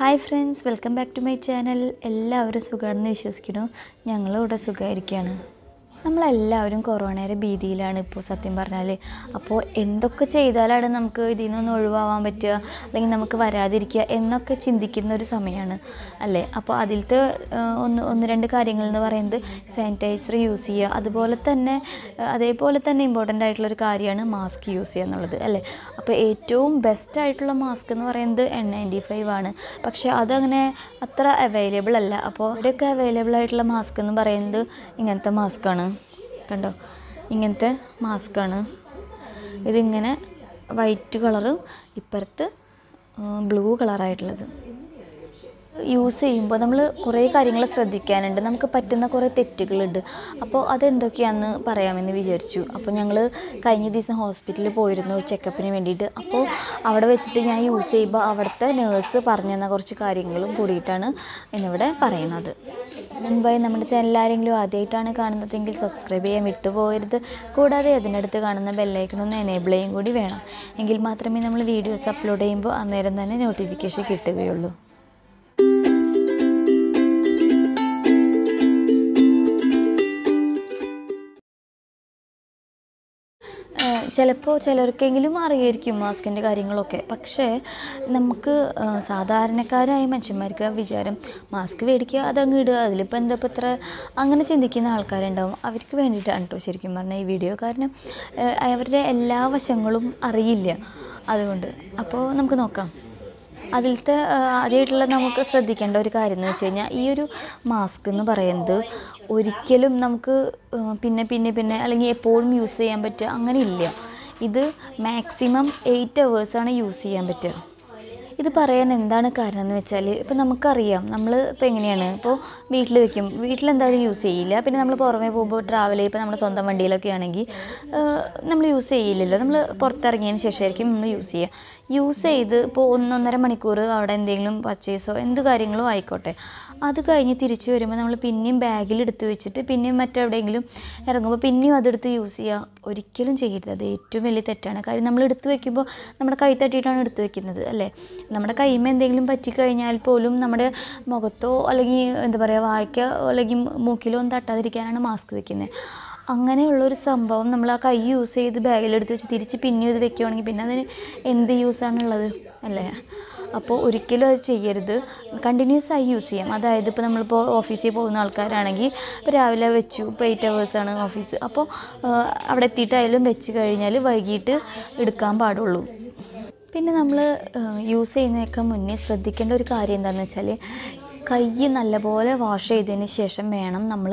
hi friends welcome back to my channel എല്ലാവരും സുഖമാണെന്ന് വിശ്വസിക്കുന്നു ഞങ്ങളിവിടെ സുഖമായിരിക്കുകയാണ് നമ്മളെല്ലാവരും കൊറോണയുടെ ഭീതിയിലാണ് ഇപ്പോൾ സത്യം പറഞ്ഞാൽ അപ്പോൾ എന്തൊക്കെ ചെയ്താലാണ് നമുക്ക് ഇതിൽ നിന്നൊന്ന് ഒഴിവാവാൻ പറ്റുക അല്ലെങ്കിൽ നമുക്ക് വരാതിരിക്കുക എന്നൊക്കെ ചിന്തിക്കുന്ന ഒരു സമയമാണ് അല്ലേ അപ്പോൾ അതിലത്തെ ഒന്ന് ഒന്ന് രണ്ട് കാര്യങ്ങൾ എന്ന് പറയുന്നത് സാനിറ്റൈസർ യൂസ് ചെയ്യുക അതുപോലെ തന്നെ അതേപോലെ തന്നെ ഇമ്പോർട്ടൻ്റ് ആയിട്ടുള്ളൊരു കാര്യമാണ് മാസ്ക് യൂസ് ചെയ്യുക എന്നുള്ളത് അല്ലേ അപ്പോൾ ഏറ്റവും ബെസ്റ്റ് ആയിട്ടുള്ള മാസ്ക് എന്ന് പറയുന്നത് എൻ നയൻറ്റി ഫൈവ് ആണ് പക്ഷേ അതങ്ങനെ അത്ര അവൈലബിൾ അല്ല അപ്പോൾ അവിടെയൊക്കെ അവൈലബിൾ ആയിട്ടുള്ള മാസ്ക് എന്ന് പറയുന്നത് ഇങ്ങനത്തെ മാസ്ക്കാണ് കണ്ടോ ഇങ്ങനത്തെ മാസ്കാണ് ഇതിങ്ങനെ വൈറ്റ് കളറും ഇപ്പുറത്ത് ബ്ലൂ കളറായിട്ടുള്ളത് യൂസ് ചെയ്യുമ്പോൾ നമ്മൾ കുറേ കാര്യങ്ങൾ ശ്രദ്ധിക്കാനുണ്ട് നമുക്ക് പറ്റുന്ന കുറേ തെറ്റുകളുണ്ട് അപ്പോൾ അതെന്തൊക്കെയാണെന്ന് പറയാമെന്ന് വിചാരിച്ചു അപ്പോൾ ഞങ്ങൾ കഴിഞ്ഞ ദിവസം ഹോസ്പിറ്റലിൽ പോയിരുന്നു ചെക്കപ്പിന് വേണ്ടിയിട്ട് അപ്പോൾ അവിടെ വെച്ചിട്ട് ഞാൻ യൂസ് ചെയ്യുമ്പോൾ അവിടുത്തെ നേഴ്സ് പറഞ്ഞു തന്ന കുറച്ച് കാര്യങ്ങളും കൂടിയിട്ടാണ് ഇന്നിവിടെ പറയുന്നത് മുൻപായി നമ്മുടെ ചാനൽ ആരെങ്കിലും ആദ്യമായിട്ടാണ് കാണുന്നതെങ്കിൽ സബ്സ്ക്രൈബ് ചെയ്യാൻ വിട്ടുപോകരുത് കൂടാതെ അതിനടുത്ത് കാണുന്ന ബെല്ലൈക്കണൊന്ന് എനേബിൾ ചെയ്യും കൂടി വേണം എങ്കിൽ മാത്രമേ നമ്മൾ വീഡിയോസ് അപ്ലോഡ് ചെയ്യുമ്പോൾ അന്നേരം തന്നെ നോട്ടിഫിക്കേഷൻ കിട്ടുകയുള്ളൂ ചിലപ്പോൾ ചിലർക്കെങ്കിലും അറിയായിരിക്കും മാസ്കിൻ്റെ കാര്യങ്ങളൊക്കെ പക്ഷേ നമുക്ക് സാധാരണക്കാരായ മനുഷ്യന്മാർക്ക് ആ വിചാരം മാസ്ക് മേടിക്കുക അതങ്ങ് ഇടുക അതിലിപ്പോൾ എന്താ ഇത്ര അങ്ങനെ ചിന്തിക്കുന്ന ആൾക്കാരുണ്ടാവും അവർക്ക് വേണ്ടിയിട്ടാണ് കേട്ടോ ശരിക്കും പറഞ്ഞാൽ ഈ വീഡിയോ കാരണം അവരുടെ എല്ലാ വശങ്ങളും അറിയില്ല അതുകൊണ്ട് അപ്പോൾ നമുക്ക് നോക്കാം അതിലത്തെ ആദ്യമായിട്ടുള്ള നമുക്ക് ശ്രദ്ധിക്കേണ്ട ഒരു കാര്യം എന്ന് വെച്ച് കഴിഞ്ഞാൽ ഈ ഒരു മാസ്ക് എന്ന് പറയുന്നത് ഒരിക്കലും നമുക്ക് പിന്നെ പിന്നെ പിന്നെ അല്ലെങ്കിൽ എപ്പോഴും യൂസ് ചെയ്യാൻ പറ്റുക ഇല്ല ഇത് മാക്സിമം എയ്റ്റ് അവേഴ്സാണ് യൂസ് ചെയ്യാൻ പറ്റുക ഇത് പറയാൻ എന്താണ് കാരണം എന്ന് വെച്ചാൽ ഇപ്പോൾ നമുക്കറിയാം നമ്മൾ ഇപ്പോൾ എങ്ങനെയാണ് ഇപ്പോൾ വീട്ടിൽ വെക്കും വീട്ടിലെന്തായാലും യൂസ് ചെയ്യില്ല പിന്നെ നമ്മൾ പുറമേ പോകുമ്പോൾ ട്രാവൽ ചെയ്യുമ്പോൾ നമ്മുടെ സ്വന്തം വണ്ടിയിലൊക്കെ ആണെങ്കിൽ നമ്മൾ യൂസ് ചെയ്യില്ലല്ലോ നമ്മൾ പുറത്തിറങ്ങിയതിന് ശേഷമായിരിക്കും നമ്മൾ യൂസ് ചെയ്യുക യൂസ് ചെയ്ത് ഇപ്പോൾ ഒന്നൊന്നര മണിക്കൂർ അവിടെ എന്തെങ്കിലും പർച്ചേസോ എന്ത് കാര്യങ്ങളോ ആയിക്കോട്ടെ അത് കഴിഞ്ഞ് തിരിച്ചു വരുമ്പോൾ നമ്മൾ പിന്നെയും ബാഗിൽ എടുത്തു വെച്ചിട്ട് പിന്നെയും മറ്റെവിടെയെങ്കിലും ഇറങ്ങുമ്പോൾ പിന്നെയും അതെടുത്ത് യൂസ് ചെയ്യുക ഒരിക്കലും ചെയ്യരുത് അത് ഏറ്റവും വലിയ തെറ്റാണ് കാര്യം നമ്മൾ എടുത്തു വെക്കുമ്പോൾ നമ്മുടെ കൈ തട്ടിയിട്ടാണ് എടുത്തു വെക്കുന്നത് അല്ലേ നമ്മുടെ കൈമ എന്തെങ്കിലും പറ്റിക്കഴിഞ്ഞാൽ പോലും നമ്മുടെ മുഖത്തോ അല്ലെങ്കിൽ എന്താ പറയുക വായ്ക്കോ അല്ലെങ്കിൽ മൂക്കിലോ ഒന്നും തട്ടാതിരിക്കാനാണ് മാസ്ക് വെക്കുന്നത് അങ്ങനെയുള്ളൊരു സംഭവം നമ്മൾ ആ കൈ യൂസ് ചെയ്ത് ബാഗിലെടുത്ത് വെച്ച് തിരിച്ച് പിന്നെയും ഇത് വെക്കുകയാണെങ്കിൽ പിന്നെ അതിന് എന്ത് യൂസാണുള്ളത് അല്ലേ അപ്പോൾ ഒരിക്കലും അത് ചെയ്യരുത് കണ്ടിന്യൂസ് ആയി യൂസ് ചെയ്യാം അതായത് ഇപ്പോൾ നമ്മളിപ്പോൾ ഓഫീസിൽ പോകുന്ന ആൾക്കാരാണെങ്കിൽ ഇപ്പോൾ രാവിലെ വെച്ചു ഇപ്പോൾ എയ്റ്റ് ഹവേഴ്സാണ് ഓഫീസ് അപ്പോൾ അവിടെ എത്തിയിട്ടായാലും വെച്ച് കഴിഞ്ഞാൽ വൈകിട്ട് എടുക്കാൻ പാടുള്ളൂ പിന്നെ നമ്മൾ യൂസ് ചെയ്യുന്നതൊക്കെ മുന്നേ ശ്രദ്ധിക്കേണ്ട ഒരു കാര്യം എന്താണെന്ന് വെച്ചാൽ കൈ നല്ലപോലെ വാഷ് ചെയ്തതിന് ശേഷം വേണം നമ്മൾ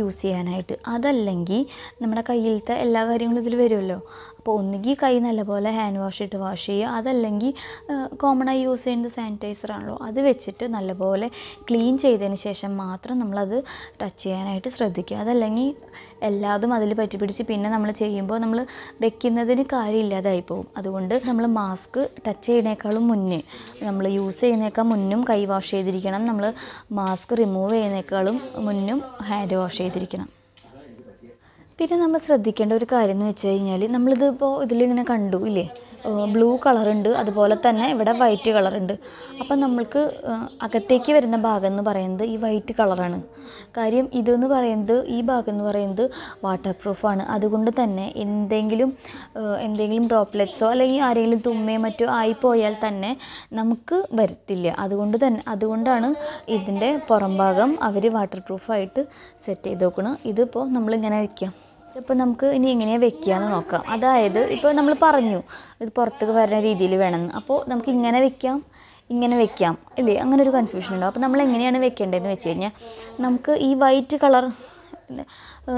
യൂസ് ചെയ്യാനായിട്ട് അതല്ലെങ്കിൽ നമ്മുടെ കയ്യിലത്തെ എല്ലാ കാര്യങ്ങളും ഇതിൽ വരുമല്ലോ അപ്പോൾ ഒന്നുകിൽ കൈ നല്ലപോലെ ഹാൻഡ് വാഷ് ഇട്ട് വാഷ് ചെയ്യുക അതല്ലെങ്കിൽ കോമൺ ആയി യൂസ് ചെയ്യുന്നത് സാനിറ്റൈസർ ആണല്ലോ അത് വെച്ചിട്ട് നല്ലപോലെ ക്ലീൻ ചെയ്തതിന് ശേഷം മാത്രം നമ്മളത് ടച്ച് ചെയ്യാനായിട്ട് ശ്രദ്ധിക്കുക അതല്ലെങ്കിൽ എല്ലാതും അതിൽ പറ്റി പിടിച്ച് പിന്നെ നമ്മൾ ചെയ്യുമ്പോൾ നമ്മൾ വെക്കുന്നതിന് കാര്യമില്ലാതായി പോകും അതുകൊണ്ട് നമ്മൾ മാസ്ക് ടച്ച് ചെയ്യുന്നേക്കാളും മുന്നേ നമ്മൾ യൂസ് ചെയ്യുന്നേക്കാൾ മുന്നും കൈ വാഷ് ചെയ്തിരിക്കണം നമ്മൾ മാസ്ക് റിമൂവ് ചെയ്യുന്നേക്കാളും മുന്നും ഹാൻഡ് വാഷ് ചെയ്തിരിക്കണം പിന്നെ നമ്മൾ ശ്രദ്ധിക്കേണ്ട ഒരു കാര്യം എന്ന് വെച്ച് കഴിഞ്ഞാൽ നമ്മളിതിപ്പോൾ ഇതിലിങ്ങനെ കണ്ടു ഇല്ലേ ബ്ലൂ കളറുണ്ട് അതുപോലെ തന്നെ ഇവിടെ വൈറ്റ് കളറുണ്ട് അപ്പം നമ്മൾക്ക് അകത്തേക്ക് വരുന്ന ഭാഗം എന്ന് പറയുന്നത് ഈ വൈറ്റ് കളറാണ് കാര്യം ഇതെന്ന് പറയുന്നത് ഈ ഭാഗം എന്ന് പറയുന്നത് വാട്ടർ പ്രൂഫാണ് അതുകൊണ്ട് തന്നെ എന്തെങ്കിലും എന്തെങ്കിലും ഡ്രോപ്ലെറ്റ്സോ അല്ലെങ്കിൽ ആരെങ്കിലും തുമ്മയോ മറ്റോ ആയിപ്പോയാൽ തന്നെ നമുക്ക് വരത്തില്ല അതുകൊണ്ട് തന്നെ അതുകൊണ്ടാണ് ഇതിൻ്റെ പുറംഭാഗം അവർ വാട്ടർ പ്രൂഫായിട്ട് സെറ്റ് ചെയ്ത് നോക്കണം ഇതിപ്പോൾ നമ്മളിങ്ങനെ വയ്ക്കാം ഇതിപ്പോൾ നമുക്ക് ഇനി എങ്ങനെയാണ് വെക്കുകയെന്ന് നോക്കാം അതായത് ഇപ്പോൾ നമ്മൾ പറഞ്ഞു ഇത് പുറത്തേക്ക് വരുന്ന രീതിയിൽ വേണമെന്ന് അപ്പോൾ നമുക്ക് ഇങ്ങനെ വെക്കാം ഇങ്ങനെ വെക്കാം അല്ലേ അങ്ങനെ ഒരു കൺഫ്യൂഷൻ ഉണ്ടാവും അപ്പോൾ നമ്മൾ എങ്ങനെയാണ് വെക്കേണ്ടതെന്ന് വെച്ച് കഴിഞ്ഞാൽ നമുക്ക് ഈ വൈറ്റ് കളർ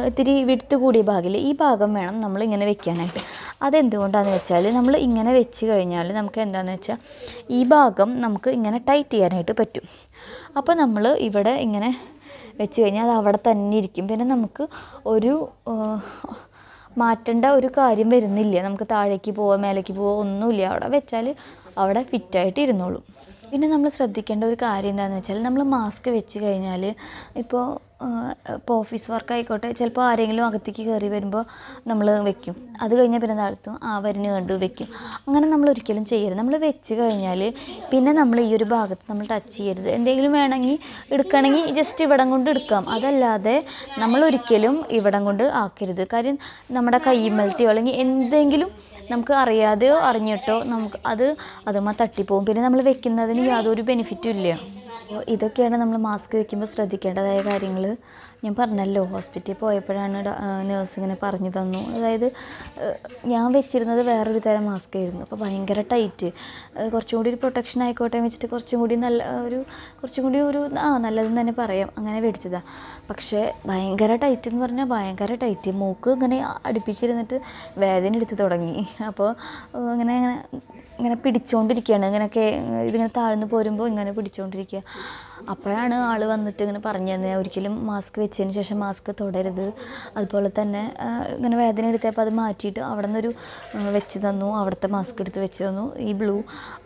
ഇത്തിരി വിടുത്ത് കൂടിയ ഭാഗിൽ ഈ ഭാഗം വേണം നമ്മൾ ഇങ്ങനെ വെക്കാനായിട്ട് അതെന്തുകൊണ്ടാണെന്ന് വെച്ചാൽ നമ്മൾ ഇങ്ങനെ വെച്ച് കഴിഞ്ഞാൽ നമുക്ക് എന്താണെന്ന് വെച്ചാൽ ഈ ഭാഗം നമുക്ക് ഇങ്ങനെ ടൈറ്റ് ചെയ്യാനായിട്ട് പറ്റും അപ്പോൾ നമ്മൾ ഇവിടെ ഇങ്ങനെ വെച്ച് കഴിഞ്ഞാൽ അത് അവിടെ തന്നെ ഇരിക്കും പിന്നെ നമുക്ക് ഒരു മാറ്റേണ്ട ഒരു കാര്യം വരുന്നില്ല നമുക്ക് താഴേക്ക് പോവുക മേലേക്ക് പോവുക ഒന്നുമില്ല അവിടെ വെച്ചാൽ അവിടെ ഫിറ്റായിട്ട് ഇരുന്നോളും പിന്നെ നമ്മൾ ശ്രദ്ധിക്കേണ്ട ഒരു കാര്യം എന്താണെന്ന് വെച്ചാൽ നമ്മൾ മാസ്ക് വെച്ച് കഴിഞ്ഞാൽ ഇപ്പോൾ ഇപ്പോൾ ഓഫീസ് വർക്ക് ആയിക്കോട്ടെ ചിലപ്പോൾ ആരെങ്കിലും അകത്തേക്ക് കയറി വരുമ്പോൾ നമ്മൾ വെക്കും അത് കഴിഞ്ഞാൽ പിന്നെ താഴ്ത്തും ആ വരിന് കണ്ടു വെക്കും അങ്ങനെ നമ്മൾ ഒരിക്കലും ചെയ്യരുത് നമ്മൾ വെച്ച് കഴിഞ്ഞാൽ പിന്നെ നമ്മൾ ഈ ഒരു ഭാഗത്ത് നമ്മൾ ടച്ച് ചെയ്യരുത് എന്തെങ്കിലും വേണമെങ്കിൽ എടുക്കണമെങ്കിൽ ജസ്റ്റ് ഇവിടം കൊണ്ട് എടുക്കാം അതല്ലാതെ നമ്മൾ ഒരിക്കലും ഇവിടം കൊണ്ട് ആക്കരുത് കാര്യം നമ്മുടെ മലത്തിയോ അല്ലെങ്കിൽ എന്തെങ്കിലും നമുക്ക് അറിയാതെയോ അറിഞ്ഞിട്ടോ നമുക്ക് അത് അതുമ്മ തട്ടിപ്പോവും പിന്നെ നമ്മൾ വെക്കുന്നതിന് യാതൊരു ബെനിഫിറ്റും ഇല്ല അപ്പോൾ ഇതൊക്കെയാണ് നമ്മൾ മാസ്ക് വയ്ക്കുമ്പോൾ ശ്രദ്ധിക്കേണ്ടതായ കാര്യങ്ങൾ ഞാൻ പറഞ്ഞല്ലോ ഹോസ്പിറ്റലിൽ പോയപ്പോഴാണ് നേഴ്സ് ഇങ്ങനെ പറഞ്ഞു തന്നു അതായത് ഞാൻ വെച്ചിരുന്നത് വേറൊരു തരം മാസ്ക് ആയിരുന്നു അപ്പോൾ ഭയങ്കര ടൈറ്റ് കുറച്ചും കൂടി ഒരു പ്രൊട്ടക്ഷൻ ആയിക്കോട്ടെ വെച്ചിട്ട് കുറച്ചും കൂടി നല്ല ഒരു കുറച്ചും കൂടി ഒരു ആ നല്ലതെന്ന് തന്നെ പറയാം അങ്ങനെ മേടിച്ചതാണ് പക്ഷേ ഭയങ്കര ടൈറ്റ് എന്ന് പറഞ്ഞാൽ ഭയങ്കര ടൈറ്റ് മൂക്ക് ഇങ്ങനെ അടുപ്പിച്ചിരുന്നിട്ട് വേദന എടുത്ത് തുടങ്ങി അപ്പോൾ അങ്ങനെ അങ്ങനെ ഇങ്ങനെ പിടിച്ചുകൊണ്ടിരിക്കുകയാണ് ഇങ്ങനെയൊക്കെ ഇതിങ്ങനെ താഴ്ന്നു പോരുമ്പോൾ ഇങ്ങനെ പിടിച്ചുകൊണ്ടിരിക്കുക അപ്പോഴാണ് ആൾ വന്നിട്ട് ഇങ്ങനെ പറഞ്ഞു തന്നെ ഒരിക്കലും മാസ്ക് വെച്ചതിന് ശേഷം മാസ്ക് തൊടരുത് അതുപോലെ തന്നെ ഇങ്ങനെ വേദന എടുത്തപ്പോൾ അത് മാറ്റിയിട്ട് അവിടെ നിന്നൊരു വെച്ച് തന്നു അവിടുത്തെ മാസ്ക് എടുത്ത് വെച്ച് തന്നു ഈ ബ്ലൂ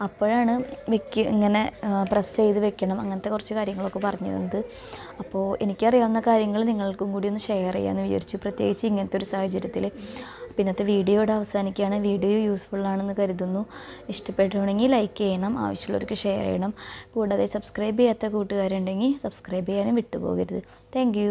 അപ്പോഴാണ് വെക്ക് ഇങ്ങനെ പ്രസ് ചെയ്ത് വെക്കണം അങ്ങനത്തെ കുറച്ച് കാര്യങ്ങളൊക്കെ പറഞ്ഞു തന്നത് അപ്പോൾ എനിക്കറിയാവുന്ന കാര്യങ്ങൾ നിങ്ങൾക്കും കൂടി ഒന്ന് ഷെയർ ചെയ്യാമെന്ന് വിചാരിച്ചു പ്രത്യേകിച്ച് ഇങ്ങനത്തെ ഒരു സാഹചര്യത്തിൽ പിന്നത്തെ വീഡിയോയുടെ അവസാനിക്കുകയാണ് വീഡിയോ യൂസ്ഫുൾ ആണെന്ന് കരുതുന്നു ഇഷ്ടപ്പെട്ടുണ്ടെങ്കിൽ ലൈക്ക് ചെയ്യണം ആവശ്യമുള്ളവർക്ക് ഷെയർ ചെയ്യണം കൂടാതെ സബ്സ്ക്രൈബ് ചെയ്യാത്ത കൂട്ടി കൂട്ടുകാരുണ്ടെങ്കിൽ സബ്സ്ക്രൈബ് ചെയ്യാനും വിട്ടുപോകരുത് താങ്ക്